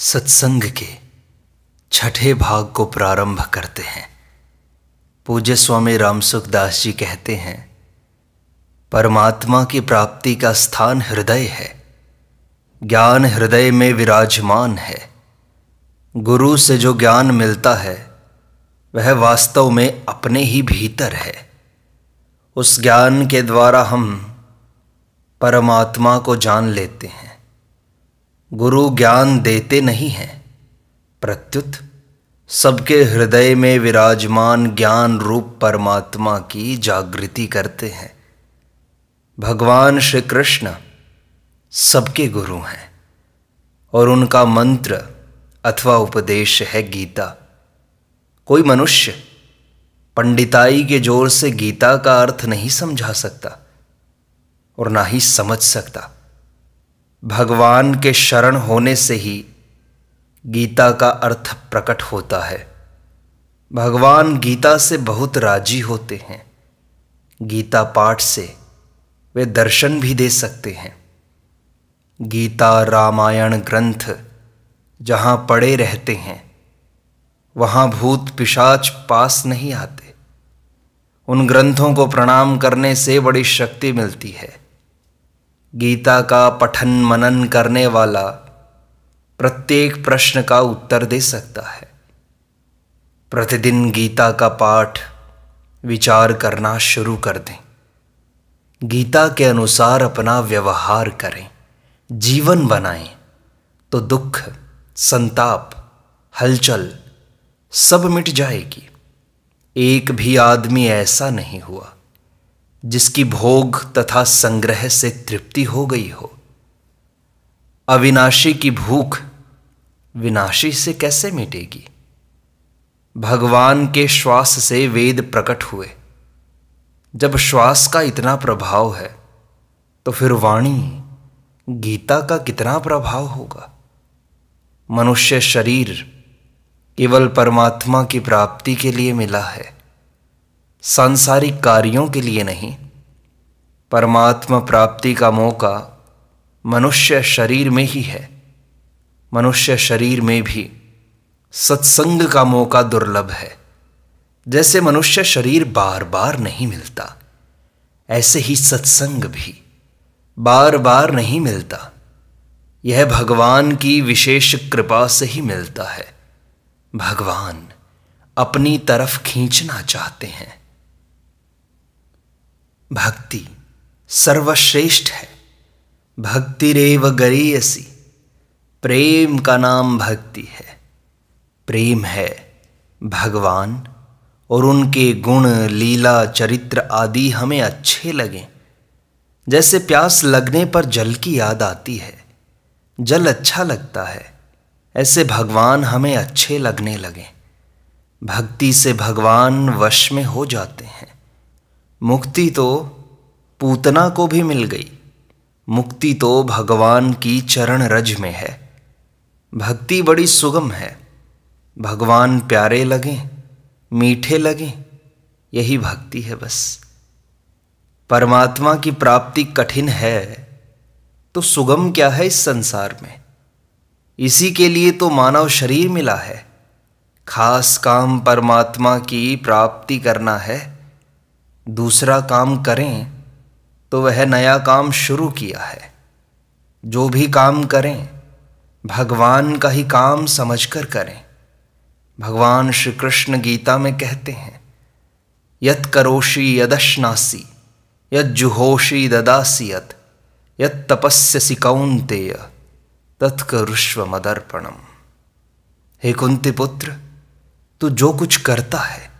सत्संग के छठे भाग को प्रारंभ करते हैं पूज्य स्वामी रामसुखदास जी कहते हैं परमात्मा की प्राप्ति का स्थान हृदय है ज्ञान हृदय में विराजमान है गुरु से जो ज्ञान मिलता है वह वास्तव में अपने ही भीतर है उस ज्ञान के द्वारा हम परमात्मा को जान लेते हैं गुरु ज्ञान देते नहीं हैं प्रत्युत सबके हृदय में विराजमान ज्ञान रूप परमात्मा की जागृति करते हैं भगवान श्री कृष्ण सबके गुरु हैं और उनका मंत्र अथवा उपदेश है गीता कोई मनुष्य पंडिताई के जोर से गीता का अर्थ नहीं समझा सकता और ना ही समझ सकता भगवान के शरण होने से ही गीता का अर्थ प्रकट होता है भगवान गीता से बहुत राजी होते हैं गीता पाठ से वे दर्शन भी दे सकते हैं गीता रामायण ग्रंथ जहाँ पड़े रहते हैं वहाँ भूत पिशाच पास नहीं आते उन ग्रंथों को प्रणाम करने से बड़ी शक्ति मिलती है गीता का पठन मनन करने वाला प्रत्येक प्रश्न का उत्तर दे सकता है प्रतिदिन गीता का पाठ विचार करना शुरू कर दें गीता के अनुसार अपना व्यवहार करें जीवन बनाएं तो दुख संताप हलचल सब मिट जाएगी एक भी आदमी ऐसा नहीं हुआ जिसकी भोग तथा संग्रह से तृप्ति हो गई हो अविनाशी की भूख विनाशी से कैसे मिटेगी भगवान के श्वास से वेद प्रकट हुए जब श्वास का इतना प्रभाव है तो फिर वाणी गीता का कितना प्रभाव होगा मनुष्य शरीर केवल परमात्मा की प्राप्ति के लिए मिला है सांसारिक कार्यों के लिए नहीं परमात्मा प्राप्ति का मौका मनुष्य शरीर में ही है मनुष्य शरीर में भी सत्संग का मौका दुर्लभ है जैसे मनुष्य शरीर बार बार नहीं मिलता ऐसे ही सत्संग भी बार बार नहीं मिलता यह भगवान की विशेष कृपा से ही मिलता है भगवान अपनी तरफ खींचना चाहते हैं भक्ति सर्वश्रेष्ठ है भक्ति रेव गरीयसी प्रेम का नाम भक्ति है प्रेम है भगवान और उनके गुण लीला चरित्र आदि हमें अच्छे लगें जैसे प्यास लगने पर जल की याद आती है जल अच्छा लगता है ऐसे भगवान हमें अच्छे लगने लगे भक्ति से भगवान वश में हो जाते हैं मुक्ति तो पूतना को भी मिल गई मुक्ति तो भगवान की चरण रज में है भक्ति बड़ी सुगम है भगवान प्यारे लगे मीठे लगे यही भक्ति है बस परमात्मा की प्राप्ति कठिन है तो सुगम क्या है इस संसार में इसी के लिए तो मानव शरीर मिला है खास काम परमात्मा की प्राप्ति करना है दूसरा काम करें तो वह नया काम शुरू किया है जो भी काम करें भगवान का ही काम समझकर करें भगवान श्री कृष्ण गीता में कहते हैं यत करोषि यदश्नासी यद जुहोषि ददासी यत यत तपस्यसी कौंतेय तत्कुष्व मदर्पणम हे कुंती पुत्र तू जो कुछ करता है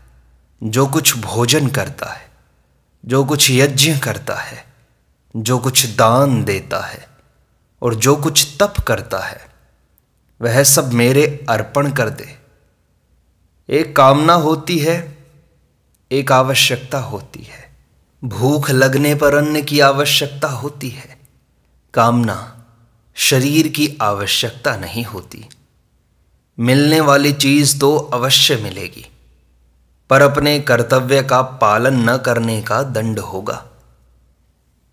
जो कुछ भोजन करता है जो कुछ यज्ञ करता है जो कुछ दान देता है और जो कुछ तप करता है वह सब मेरे अर्पण कर दे एक कामना होती है एक आवश्यकता होती है भूख लगने पर अन्न की आवश्यकता होती है कामना शरीर की आवश्यकता नहीं होती मिलने वाली चीज़ तो अवश्य मिलेगी पर अपने कर्तव्य का पालन न करने का दंड होगा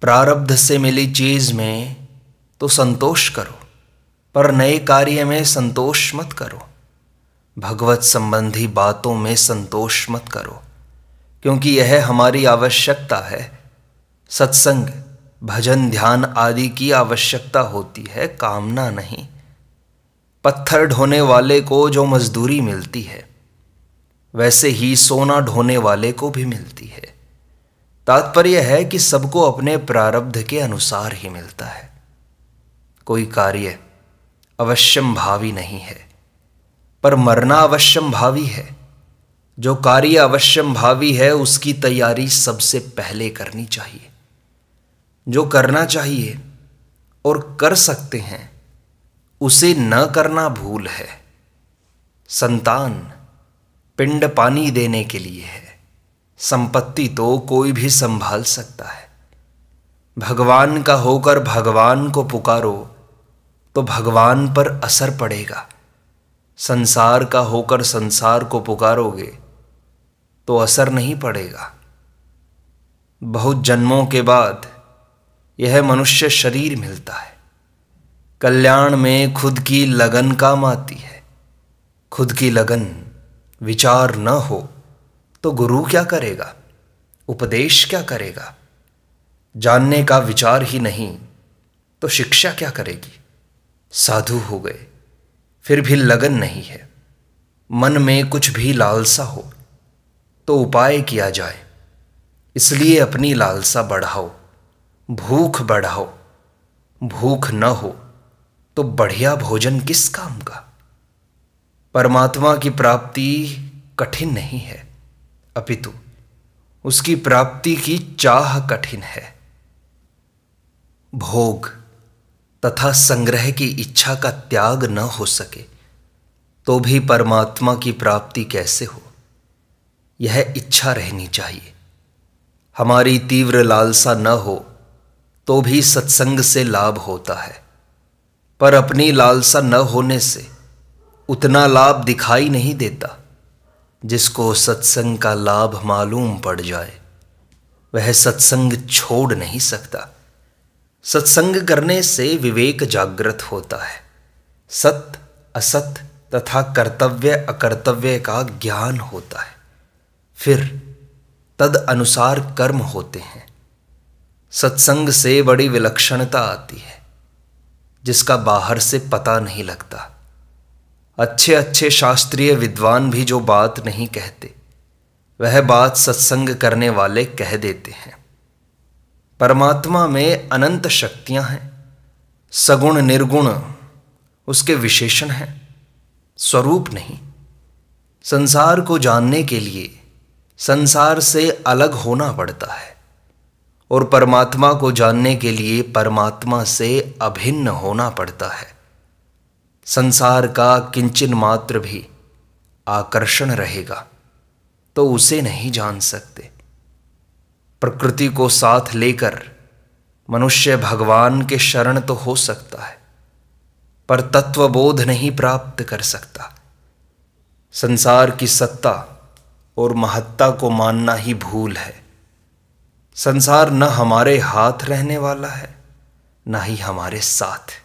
प्रारब्ध से मिली चीज में तो संतोष करो पर नए कार्य में संतोष मत करो भगवत संबंधी बातों में संतोष मत करो क्योंकि यह हमारी आवश्यकता है सत्संग भजन ध्यान आदि की आवश्यकता होती है कामना नहीं पत्थर ढोने वाले को जो मजदूरी मिलती है वैसे ही सोना ढोने वाले को भी मिलती है तात्पर्य है कि सबको अपने प्रारब्ध के अनुसार ही मिलता है कोई कार्य अवश्यम भावी नहीं है पर मरना अवश्यम भावी है जो कार्य अवश्यम भावी है उसकी तैयारी सबसे पहले करनी चाहिए जो करना चाहिए और कर सकते हैं उसे न करना भूल है संतान पिंड पानी देने के लिए है संपत्ति तो कोई भी संभाल सकता है भगवान का होकर भगवान को पुकारो तो भगवान पर असर पड़ेगा संसार का होकर संसार को पुकारोगे तो असर नहीं पड़ेगा बहुत जन्मों के बाद यह मनुष्य शरीर मिलता है कल्याण में खुद की लगन काम आती है खुद की लगन विचार न हो तो गुरु क्या करेगा उपदेश क्या करेगा जानने का विचार ही नहीं तो शिक्षा क्या करेगी साधु हो गए फिर भी लगन नहीं है मन में कुछ भी लालसा हो तो उपाय किया जाए इसलिए अपनी लालसा बढ़ाओ भूख बढ़ाओ भूख न हो तो बढ़िया भोजन किस काम का परमात्मा की प्राप्ति कठिन नहीं है अपितु उसकी प्राप्ति की चाह कठिन है भोग तथा संग्रह की इच्छा का त्याग न हो सके तो भी परमात्मा की प्राप्ति कैसे हो यह इच्छा रहनी चाहिए हमारी तीव्र लालसा न हो तो भी सत्संग से लाभ होता है पर अपनी लालसा न होने से उतना लाभ दिखाई नहीं देता जिसको सत्संग का लाभ मालूम पड़ जाए वह सत्संग छोड़ नहीं सकता सत्संग करने से विवेक जागृत होता है सत्य असत्य तथा कर्तव्य अकर्तव्य का ज्ञान होता है फिर तद अनुसार कर्म होते हैं सत्संग से बड़ी विलक्षणता आती है जिसका बाहर से पता नहीं लगता अच्छे अच्छे शास्त्रीय विद्वान भी जो बात नहीं कहते वह बात सत्संग करने वाले कह देते हैं परमात्मा में अनंत शक्तियां हैं सगुण निर्गुण उसके विशेषण हैं स्वरूप नहीं संसार को जानने के लिए संसार से अलग होना पड़ता है और परमात्मा को जानने के लिए परमात्मा से अभिन्न होना पड़ता है संसार का किंचन मात्र भी आकर्षण रहेगा तो उसे नहीं जान सकते प्रकृति को साथ लेकर मनुष्य भगवान के शरण तो हो सकता है पर तत्वबोध नहीं प्राप्त कर सकता संसार की सत्ता और महत्ता को मानना ही भूल है संसार न हमारे हाथ रहने वाला है न ही हमारे साथ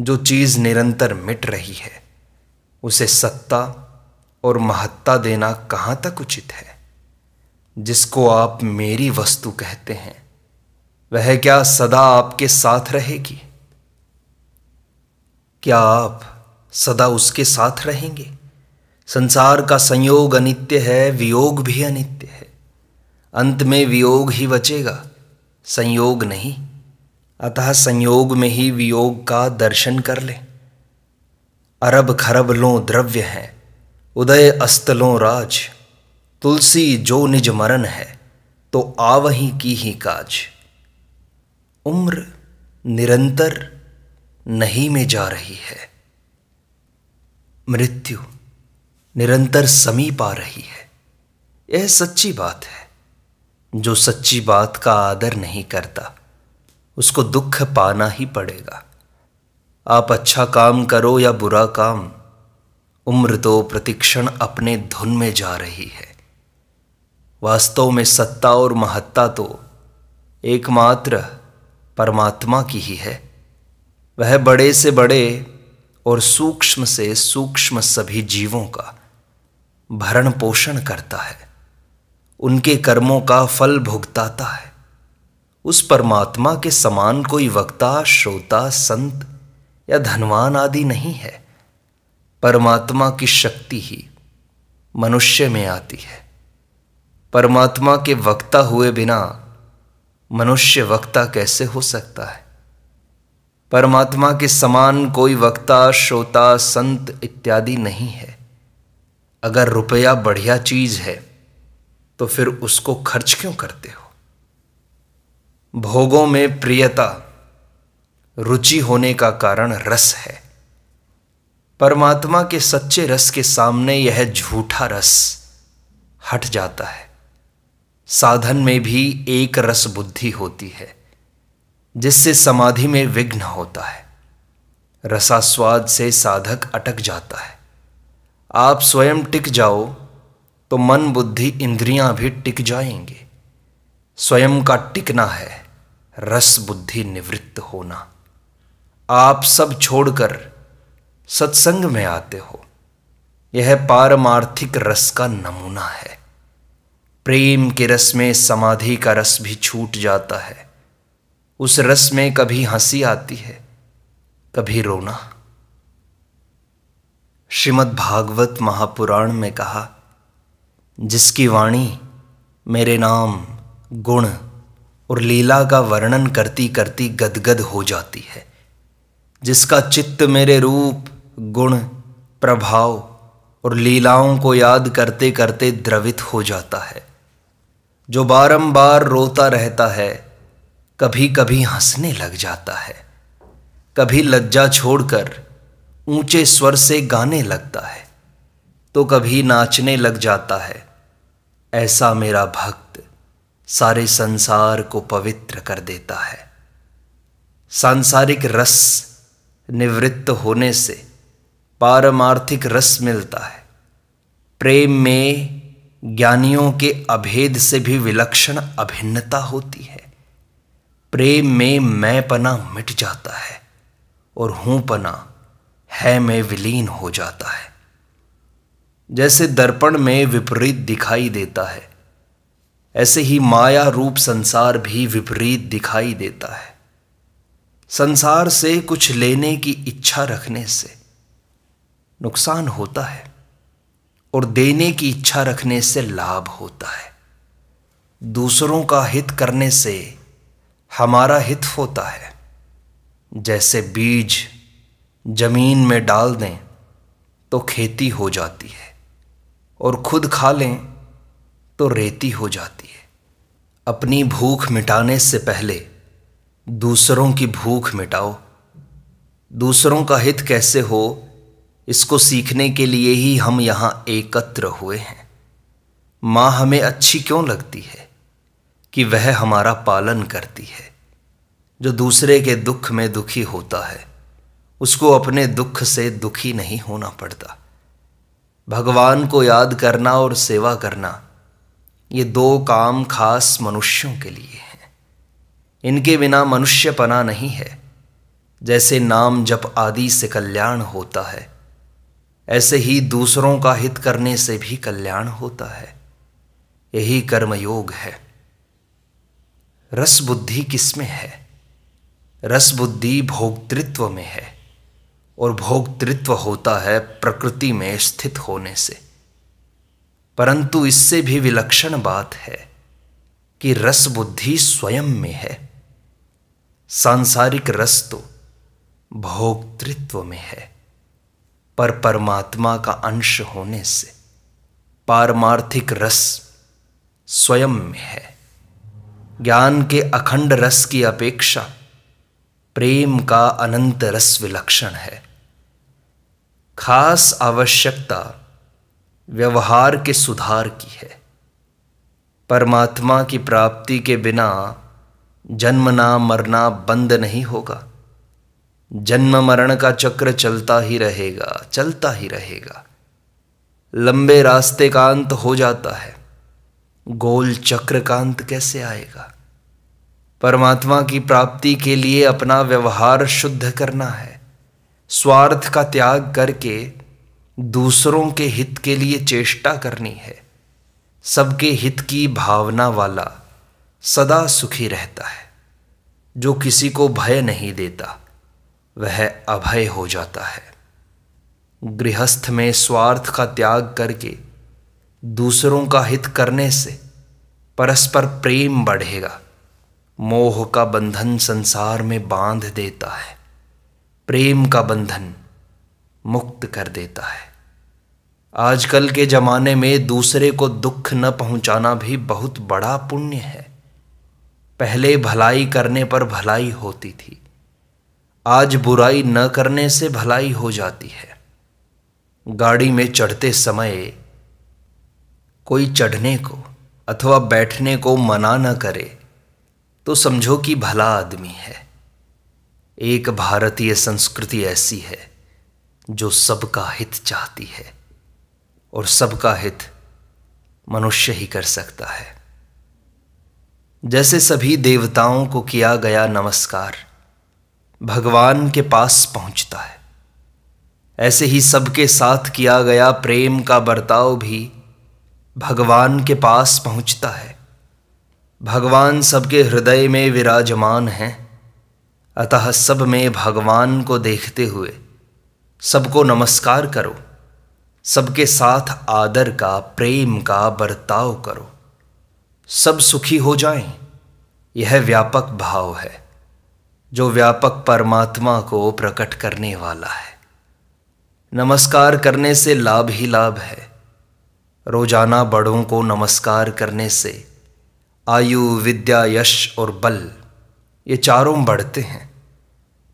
जो चीज़ निरंतर मिट रही है उसे सत्ता और महत्ता देना कहाँ तक उचित है जिसको आप मेरी वस्तु कहते हैं वह क्या सदा आपके साथ रहेगी क्या आप सदा उसके साथ रहेंगे संसार का संयोग अनित्य है वियोग भी अनित्य है अंत में वियोग ही बचेगा संयोग नहीं अतः संयोग में ही वियोग का दर्शन कर ले अरब खरब लो द्रव्य है उदय अस्तलों राज तुलसी जो निज मरण है तो आवही की ही काज उम्र निरंतर नहीं में जा रही है मृत्यु निरंतर समीप आ रही है यह सच्ची बात है जो सच्ची बात का आदर नहीं करता उसको दुख पाना ही पड़ेगा आप अच्छा काम करो या बुरा काम उम्र तो प्रतिक्षण अपने धुन में जा रही है वास्तव में सत्ता और महत्ता तो एकमात्र परमात्मा की ही है वह बड़े से बड़े और सूक्ष्म से सूक्ष्म सभी जीवों का भरण पोषण करता है उनके कर्मों का फल भुगताता है उस परमात्मा के समान कोई वक्ता श्रोता संत या धनवान आदि नहीं है परमात्मा की शक्ति ही मनुष्य में आती है परमात्मा के वक्ता हुए बिना मनुष्य वक्ता कैसे हो सकता है परमात्मा के समान कोई वक्ता श्रोता संत इत्यादि नहीं है अगर रुपया बढ़िया चीज है तो फिर उसको खर्च क्यों करते हो भोगों में प्रियता रुचि होने का कारण रस है परमात्मा के सच्चे रस के सामने यह झूठा रस हट जाता है साधन में भी एक रस बुद्धि होती है जिससे समाधि में विघ्न होता है रसास्वाद से साधक अटक जाता है आप स्वयं टिक जाओ तो मन बुद्धि इंद्रियां भी टिक जाएंगे स्वयं का टिकना है रस बुद्धि निवृत्त होना आप सब छोड़कर सत्संग में आते हो यह पारमार्थिक रस का नमूना है प्रेम के रस में समाधि का रस भी छूट जाता है उस रस में कभी हंसी आती है कभी रोना श्रीमद् भागवत महापुराण में कहा जिसकी वाणी मेरे नाम गुण और लीला का वर्णन करती करती गदगद हो जाती है जिसका चित्त मेरे रूप गुण प्रभाव और लीलाओं को याद करते करते द्रवित हो जाता है जो बारंबार रोता रहता है कभी कभी हंसने लग जाता है कभी लज्जा छोड़कर ऊंचे स्वर से गाने लगता है तो कभी नाचने लग जाता है ऐसा मेरा भक्त सारे संसार को पवित्र कर देता है सांसारिक रस निवृत्त होने से पारमार्थिक रस मिलता है प्रेम में ज्ञानियों के अभेद से भी विलक्षण अभिन्नता होती है प्रेम में मैं पना मिट जाता है और हूं पना है में विलीन हो जाता है जैसे दर्पण में विपरीत दिखाई देता है ऐसे ही माया रूप संसार भी विपरीत दिखाई देता है संसार से कुछ लेने की इच्छा रखने से नुकसान होता है और देने की इच्छा रखने से लाभ होता है दूसरों का हित करने से हमारा हित होता है जैसे बीज जमीन में डाल दें तो खेती हो जाती है और खुद खा लें तो रेती हो जाती है अपनी भूख मिटाने से पहले दूसरों की भूख मिटाओ दूसरों का हित कैसे हो इसको सीखने के लिए ही हम यहाँ एकत्र हुए हैं माँ हमें अच्छी क्यों लगती है कि वह हमारा पालन करती है जो दूसरे के दुख में दुखी होता है उसको अपने दुख से दुखी नहीं होना पड़ता भगवान को याद करना और सेवा करना ये दो काम खास मनुष्यों के लिए हैं इनके बिना मनुष्य पना नहीं है जैसे नाम जप आदि से कल्याण होता है ऐसे ही दूसरों का हित करने से भी कल्याण होता है यही कर्मयोग है रस बुद्धि किसमें है रस बुद्धि भोक्तृत्व में है और भोक्तृत्व होता है प्रकृति में स्थित होने से परंतु इससे भी विलक्षण बात है कि रस बुद्धि स्वयं में है सांसारिक रस तो भोक्तृत्व में है पर परमात्मा का अंश होने से पारमार्थिक रस स्वयं में है ज्ञान के अखंड रस की अपेक्षा प्रेम का अनंत रस विलक्षण है खास आवश्यकता व्यवहार के सुधार की है परमात्मा की प्राप्ति के बिना जन्मना मरना बंद नहीं होगा जन्म मरण का चक्र चलता ही रहेगा चलता ही रहेगा लंबे रास्ते का अंत हो जाता है गोल चक्र का अंत कैसे आएगा परमात्मा की प्राप्ति के लिए अपना व्यवहार शुद्ध करना है स्वार्थ का त्याग करके दूसरों के हित के लिए चेष्टा करनी है सबके हित की भावना वाला सदा सुखी रहता है जो किसी को भय नहीं देता वह अभय हो जाता है गृहस्थ में स्वार्थ का त्याग करके दूसरों का हित करने से परस्पर प्रेम बढ़ेगा मोह का बंधन संसार में बांध देता है प्रेम का बंधन मुक्त कर देता है आजकल के ज़माने में दूसरे को दुख न पहुंचाना भी बहुत बड़ा पुण्य है पहले भलाई करने पर भलाई होती थी आज बुराई न करने से भलाई हो जाती है गाड़ी में चढ़ते समय कोई चढ़ने को अथवा बैठने को मना न करे तो समझो कि भला आदमी है एक भारतीय संस्कृति ऐसी है जो सबका हित चाहती है और सबका हित मनुष्य ही कर सकता है जैसे सभी देवताओं को किया गया नमस्कार भगवान के पास पहुंचता है ऐसे ही सबके साथ किया गया प्रेम का बर्ताव भी भगवान के पास पहुंचता है भगवान सबके हृदय में विराजमान हैं अतः सब में भगवान को देखते हुए सबको नमस्कार करो सबके साथ आदर का प्रेम का बर्ताव करो सब सुखी हो जाएं, यह व्यापक भाव है जो व्यापक परमात्मा को प्रकट करने वाला है नमस्कार करने से लाभ ही लाभ है रोजाना बड़ों को नमस्कार करने से आयु विद्या यश और बल ये चारों बढ़ते हैं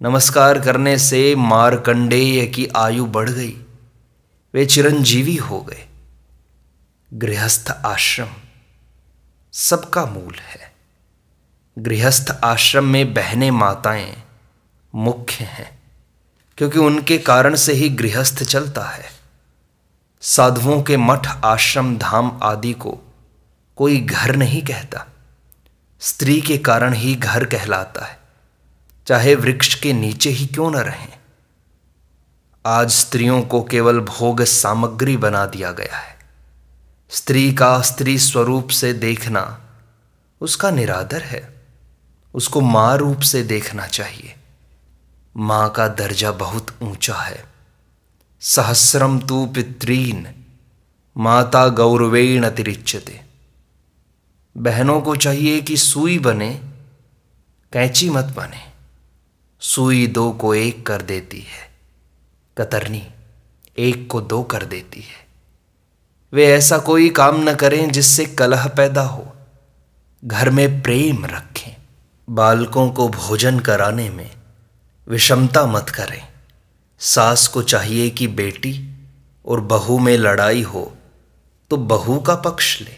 नमस्कार करने से मारकंडेय की आयु बढ़ गई वे चिरंजीवी हो गए गृहस्थ आश्रम सबका मूल है गृहस्थ आश्रम में बहने माताएं मुख्य हैं क्योंकि उनके कारण से ही गृहस्थ चलता है साधुओं के मठ आश्रम धाम आदि को कोई घर नहीं कहता स्त्री के कारण ही घर कहलाता है चाहे वृक्ष के नीचे ही क्यों न रहें आज स्त्रियों को केवल भोग सामग्री बना दिया गया है स्त्री का स्त्री स्वरूप से देखना उसका निरादर है उसको मां रूप से देखना चाहिए मां का दर्जा बहुत ऊंचा है सहस्रम तू पितृन माता गौरवेण अतिरिच्यते बहनों को चाहिए कि सुई बने कैंची मत बने सुई दो को एक कर देती है कतरनी एक को दो कर देती है वे ऐसा कोई काम न करें जिससे कलह पैदा हो घर में प्रेम रखें बालकों को भोजन कराने में विषमता मत करें सास को चाहिए कि बेटी और बहू में लड़ाई हो तो बहू का पक्ष ले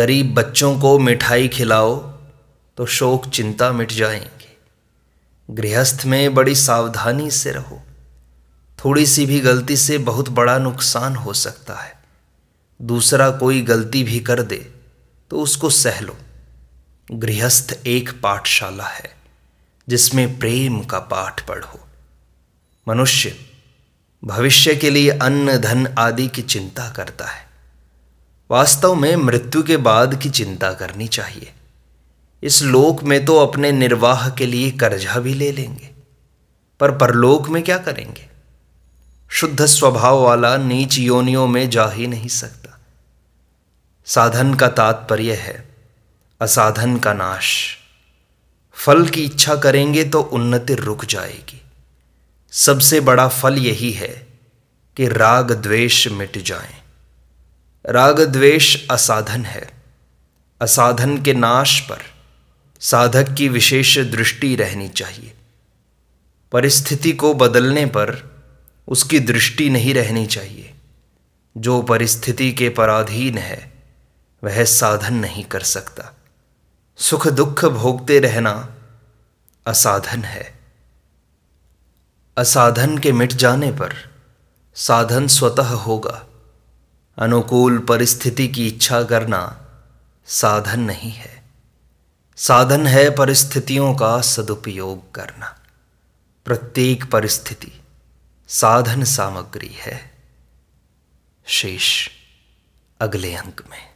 गरीब बच्चों को मिठाई खिलाओ तो शोक चिंता मिट जाएंगे गृहस्थ में बड़ी सावधानी से रहो थोड़ी सी भी गलती से बहुत बड़ा नुकसान हो सकता है दूसरा कोई गलती भी कर दे तो उसको सह लो गृहस्थ एक पाठशाला है जिसमें प्रेम का पाठ पढ़ो मनुष्य भविष्य के लिए अन्न धन आदि की चिंता करता है वास्तव में मृत्यु के बाद की चिंता करनी चाहिए इस लोक में तो अपने निर्वाह के लिए कर्जा भी ले लेंगे पर परलोक में क्या करेंगे शुद्ध स्वभाव वाला नीच योनियों में जा ही नहीं सकता साधन का तात्पर्य है असाधन का नाश फल की इच्छा करेंगे तो उन्नति रुक जाएगी सबसे बड़ा फल यही है कि राग द्वेष मिट जाएं। राग द्वेष असाधन है असाधन के नाश पर साधक की विशेष दृष्टि रहनी चाहिए परिस्थिति को बदलने पर उसकी दृष्टि नहीं रहनी चाहिए जो परिस्थिति के पराधीन है वह साधन नहीं कर सकता सुख दुख भोगते रहना असाधन है असाधन के मिट जाने पर साधन स्वतः होगा अनुकूल परिस्थिति की इच्छा करना साधन नहीं है साधन है परिस्थितियों का सदुपयोग करना प्रत्येक परिस्थिति साधन सामग्री है शेष अगले अंक में